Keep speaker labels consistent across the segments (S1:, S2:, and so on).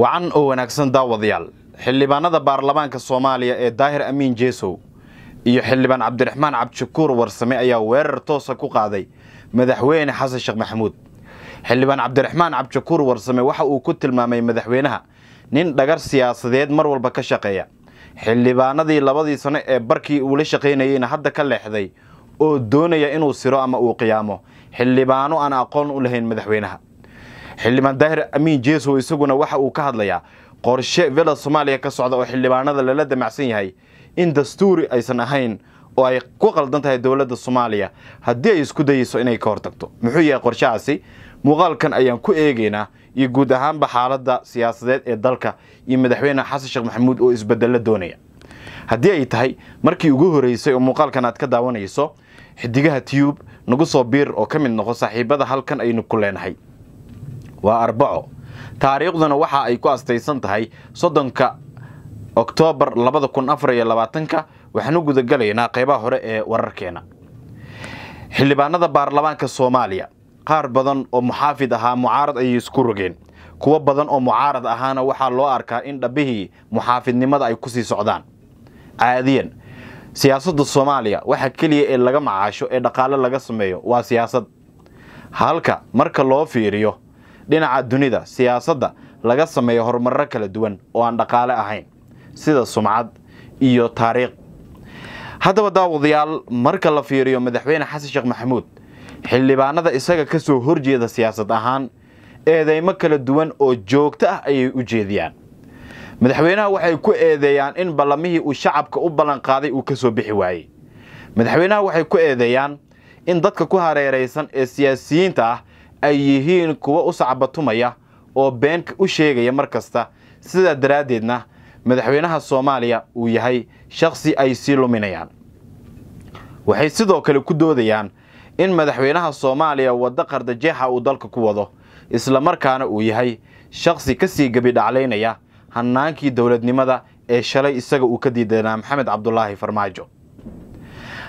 S1: wacan oo wanaagsan daawadayaal xildhibaanada baarlamaanka soomaaliya ee daahir amiin jeesow iyo xildhibaan cabdiraxmaan cabdishakuur warsame ayaa weerar toosa ku qaaday madaxweyne xasan sheekh maxamuud xildhibaan cabdiraxmaan cabdishakuur warsame waxa uu ku tilmaamay madaxweynaha nin dhagar siyaasadeed mar walba ka shaqeeya xildhibaanadii labadii sano ee barkii uu la shaqaynayeyna hadda ka leexday oo doonaya inuu siro ama uu qiyaamo xildhibaano aan aqoon u lahayn madaxweynaha xildhibaan daahir amiin jeesow isaguna waxa uu ka hadlayaa qorshe velad soomaaliya ka socda oo xildhibaanada lala damacsan yahay in dastuuri aysan ahayn oo ay ku qaldan tahay dowladda soomaaliya haddii ay isku dayeyso inay ka hortagto muxuu yahay qorshahaasi muuqaalkan ayaan ku eegaynaa iyo guud ahaanba xaaladda siyaasadeed ee dalka iyo madaxweyne xasan sheekh maxamuud oo isbeddello doonaya haddii ay tahay markii ugu horreysay oo muuqaalkan aad ka daawanayso xidigaha tiyuub nagu soo biir oo ka mid noqo saaxiibada halkan aynu ku leenahay waa arbaco taariikhduna waxa ay ku astaysan tahay soddonka oktoobar labada kun afar iyo labaatanka waxaanu gudagalaynaa qaybaha hore ee wararkeena xildhibaanada baarlamaanka soomaaliya qaar badan oo muxaafid ahaa mucaarad ayay isku rogeen kuwo badan oo mucaarad ahaana waxaa loo arkaa in dhabbihii muxaafidnimada ay ku sii socdaan caadiyan siyaasadda soomaaliya waxa keliya ee laga macaasho ee dhaqaale laga sameeyo waa siyaasad halka marka loo fiiriyo dhinaca dunida siyaasadda laga sameeyo horumarro kala duwan oo aan dhaqaale ahayn sida sumcad iyo taariikh haddaba daawadayaal marka la fiiriyo madaxweyne xasan sheekh maxamuud xildhibaanada isaga ka soo horjeeda siyaasad ahaan eedeymo kala duwan oo joogto ah ayay u jeediyaan madaxweynaha waxay ku eedeeyaan in ballamihii uu shacabka u ballanqaaday uu ka soo bixi waayey madaxweynaha waxay ku eedeeyaan in dadka ku hareeraysan ee siyaasiyiinta ah ay yihiin kuwo u sacbatumaya oo beenka u sheegaya mar kasta sidaa daraaddeedna madaxweynaha soomaaliya uu yahay shakhsi ay sii luminayaan waxay sidoo kale ku doodayaan in madaxweynaha soomaaliya waddo qardajeexa uu dalka ku wado isla markaana uu yahay shakhsi ka sii gebi gebidhaclaynaya hannaankii dowladnimada ee shalay isaga uu ka diidanaa maxamed cabdulaahi farmaajo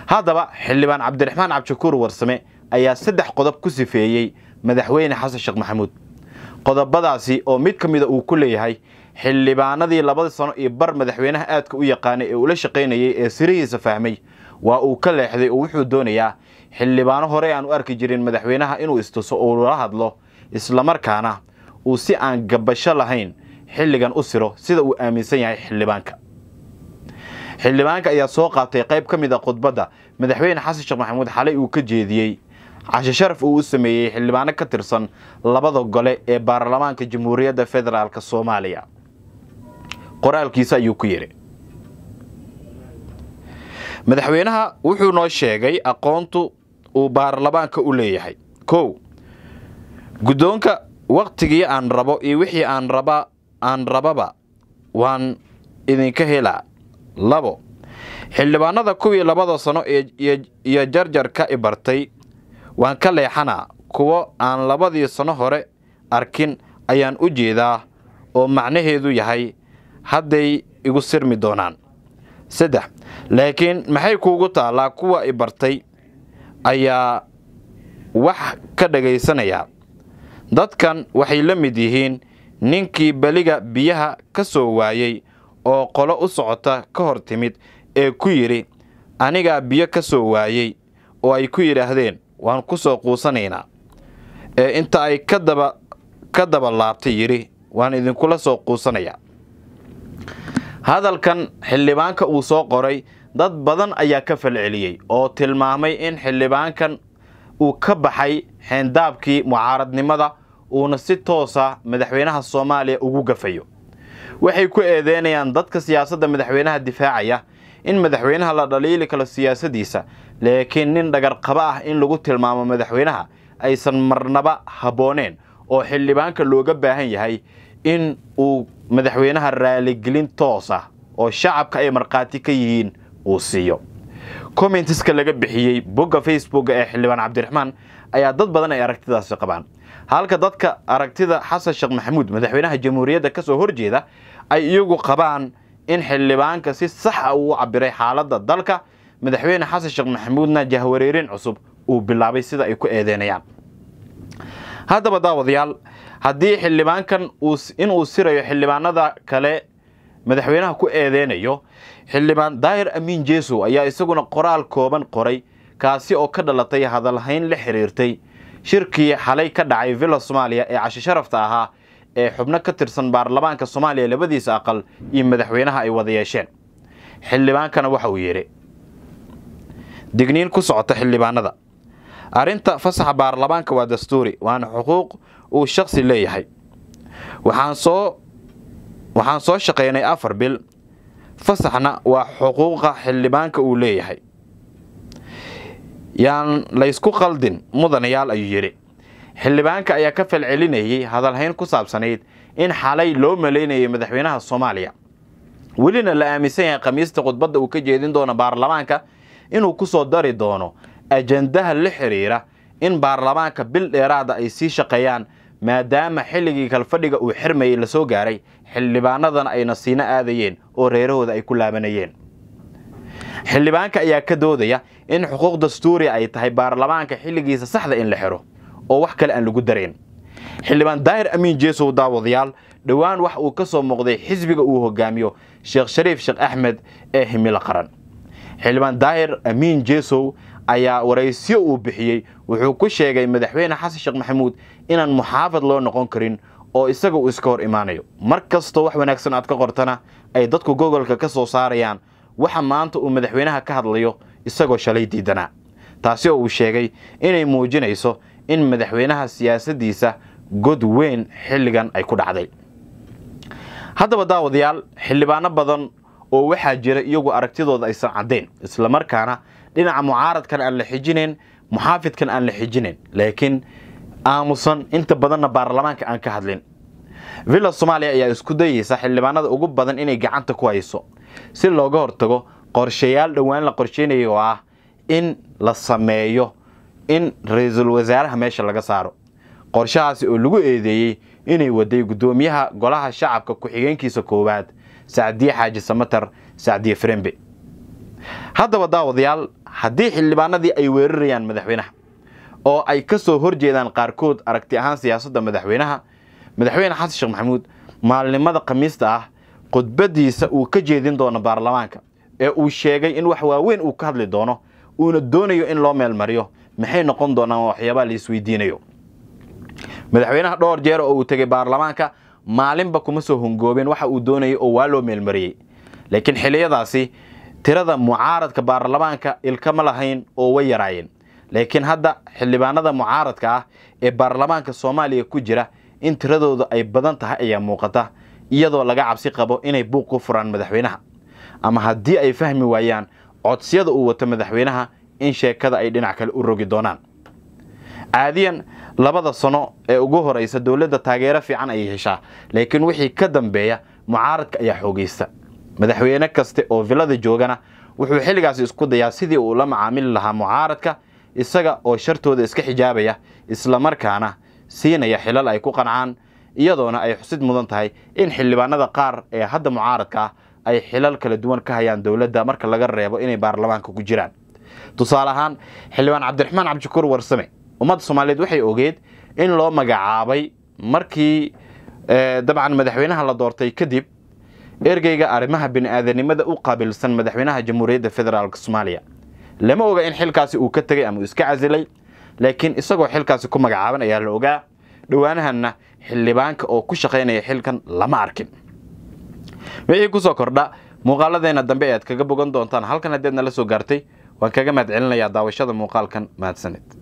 S1: haddaba xildhibaan cabdiraxmaan cabdishakuur warsame ayaa saddex qodob ku sifeeyey madaxweyne xasan sheekh maxamuud qodobadaasi oo mid ka mida uu ku leeyahay xildhibaanadii labada sano iyo bar madaxweynaha aadka u yaqaanay ee ula shaqaynayay ee sirihiisa fahmay waa uu ka leexday oo wuxuu doonayaa xildhibaano horey aan u arki jirin madaxweynaha inuu istuso oo lula hadlo islamarkaana uu si aan gabasho lahayn xilligan u siro sida uu aaminsan yahay xildhibaanka xildhibaanka ayaa soo qaatay qayb ka mid a ah khudbadda madaxweyne xasan sheekh maxamuud xalay uu ka jeediyey cashe sharaf uu u sameeyey xildhibaano ka tirsan labada gole ee baarlamaanka jamhuuriyadda federaalk soomaaliya qoraalkiisa ayuu ku yidhi madaxweynaha wuxuu noo sheegay aqoontu uu baarlamaanka u leeyahay kow guddoonka wakhtigii aan rabo iyo wixii aan raba aan rababa waan idinka helaa labo xildhibaanada kuwii labada sano iyo jarjarka ibartay waan ka leexanaa kuwo aan labadii sano hore arkin ayaan u jeedaa oo macnaheedu yahay hadday igu sirmi doonaan saddex laakiin maxay kuugu taallaa kuwa i bartay ayaa wax ka dhagaysanayaa dadkan waxay la mid yihiin ninkii beliga biyaha ka soo waayey oo qolo u socota ka hor timid ee ku yidhi anigaa biyo ka soo waayey oo ay ku yidhaahdeen waan ku soo quusanaynaa ee inta ay ka daba ka daba laabtay yidhi waan idinkula soo quusanayaa hadalkan xildhibaanka uu soo qoray dad badan ayaa ka falceliyey oo tilmaamay in xildhibaankan uu ka baxay xeendaabkii mucaaradnimada uuna si toosa ah madaxweynaha soomaaliya ugu gafayo waxay ku eedeynayaan dadka siyaasadda madaxweynaha difaacaya in madaxweynaha la dhaliili karo siyaasadiisa laakiin nin dhagar qaba ah in lagu tilmaamo madaxweynaha aysan marnaba habbooneen oo xildhibaanka looga baahan yahay in uu madaxweynaha raaligelin toos ah oo shacabka ay markhaati ka yihiin uu siiyo commentiska laga bixiyey bogga facebooka ee xildhibaan cabdiraxmaan ayaa dad badan ay aragtidaasi qabaan halka dadka aragtida xasan sheekh maxamuud madaxweynaha jamhuuriyadda ka soo horjeeda ay iyagu qabaan in xildhibaanka si saxa ah uu u cabbiray xaaladda dalka madaxweyne xasan sheekh maxamuudna jahwareerin cusub uu bilaabay sida ay ku eedeynayaan haddaba daawadayaal haddii xildhibaankan inuu sirayo xildhibaanada kale madaxweynaha ku eedeynayo xildhibaan daahir amiin jeesow ayaa isaguna qoraal kooban qoray kaasi oo ka dhalatay hadalhayn la xiriirtay shirkii xalay ka dhacay villa soomaaliya ee cashisharafta ahaa ee xubno ka tirsan baarlamaanka soomaaliya labadiisa aqal iyo madaxweynaha ay wada yeesheen xildhibaankana waxa uu yidhi digniin ku socota xildhibaanada arrinta fasaxa baarlamaanka waa dastuuri waana xuquuq uu shakhsi leeyahay waxaan soo waxaan soo shaqaynay afar bil fasaxna waa xuquuqa xildhibaanka uu leeyahay yaan laysku qaldin mudanayaal ayuu yidhi xildhibaanka ayaa ka falcelinayay hadalhayn ku saabsanayd in xalay loo malaynayo madaxweynaha soomaaliya welina la aaminsan yahay khamiista khudbadda uu ka jeedin doono baarlamaanka inuu ku soo dari doono ajandaha la xidhiira in baarlamaanka bil dheeraada ah ay sii shaqeeyaan maadaama xilligii kalfadhiga uu xirmayay la soo gaaray xildhibaanadana ayna siina aadayeen oo reerahooda ay ku laabanayeen xildhibaanka ayaa ka doodaya in xuquuq dastuuri ay tahay baarlamaanka xilligiisa saxda in la xiro oo wax kale aan lagu dareen xildhibaan daahir amiin jeesow daawadayaal dhowaan wax uu ka soo muuqday xisbiga uu hoggaamiyo sheekh shariif sheekh axmed ee himilo qaran xildhibaan daahir amiin jeesow ayaa waraysyo uu bixiyey wuxuu ku sheegay madaxweyne xasan sheekh maxamuud inaan muxaafad loo noqon karin oo isaga uu iska hor imaanayo mar kastoo wax wanaagsan aad ka qortana ay dadku gogolka ka soo saarayaan waxa maanta uu madaxweynaha ka hadlayo isagoo shalay diidanaa taasi oo uu sheegay inay muujinayso in madaxweynaha siyaasadiisa god weyn xilligan ay ku dhacday haddaba daawadayaal xildhibaano badan oo waxaa jira iyagu aragtidooda aysan caddayn islamarkaana dhinaca mucaaradkan aan la xijinayn muxaafidkan aan la xijinayn laakiin aamusan inta badanna baarlamaanka aan ka hadlin villa soomaaliya ayaa isku dayaysa xildhibaanada ugu badan inay gacanta ku hayso si looga hortago qorshayaal dhowaan la qorsheynaya oo ah in la sameeyo in ra-iisul wasaaraha meesha laga saaro qorshahaasi oo lagu eedeeyey inay waday guddoomiyaha golaha shacabka ku-xigeenkiisa koowaad sacdiye xaaji samatar sacdiye frembe haddaba daawadayaal haddii xildhibaanadii ay weerarayaan madaxweynaha oo ay ka soo hor jeedaan qaarkood aragti ahaan siyaasadda madaxweynaha madaxweyne xasan sheekh maxamuud maalinimada khamiista ah khudbaddiisa uu ka jeedin doono baarlamaanka ee uu sheegay in wax waaweyn uu ka hadli doono uuna doonayo in loo meelmariyo maxay noqon doonaan waxyaabaa la isweydiinayo madaxweynaha dhowr jeer oo uu tegay baarlamaanka maalinba kuma soo hongoobeen waxa uu doonayay oo waa loo meelmariyey laakiin xiliyadaasi tirada mucaaradka baarlamaanka ilkama lahayn oo way yaraayeen laakiin hadda xildhibaanada mucaaradka ah ee baarlamaanka soomaaliya ku jira in tiradoodu ay badan tahay ayaa muuqata iyadoo laga cabsi qabo inay buuq ku furaan madaxweynaha ama haddii ay fahmi waayaan codsiyada uu wato madaxweynaha in sheekada ay dhinac kale u rogi doonaan caadiyan labada sano ee ugu horeysa dowladda taageero fiican ayay heshaa laakiin wixii ka dambeeya mucaaradka ayaa xoogaysta madaxweyne kaste oo villada joogana wuxuu xilligaasi isku dayaa sidii uu la macaamili lahaa mucaaradka isaga oo shartooda iska xijaabaya islamarkaana siinaya xilal ay ku qancaan iyadoona ay xusid mudan tahay in xildhibaanada qaar ee hadda mucaaradka ah ay xilal kala duwan ka hayaan dowladda marka laga reebo inay baarlamaanka ku jiraan tusaale ahaan xildhibaan cabdiraxmaan cabdishakuur warsame ummadda soomaaliyeed waxay ogeed in loo magacaabay markii eh, dabcan madaxweynaha la doortay kadib ergeyga arrimaha bini'aadanimada u qaabilsan madaxweynaha jamhuuriyadda federaalk soomaaliya lama oga in xilkaasi uu ka tegay ama uu iska casilay laakiin isagoo xilkaasi ku magacaaban ayaa la ogaa dhowaanahanna xildhibaanka oo ku shaqaynaya xilkan lama arkin wixii kusoo kordha muuqaaladeenna dambe ayaad kaga bogan doontaan halkan haddeed nala soo gaartay waan kaga mahadcelinayaa daawashada muuqaalkan mahadsanid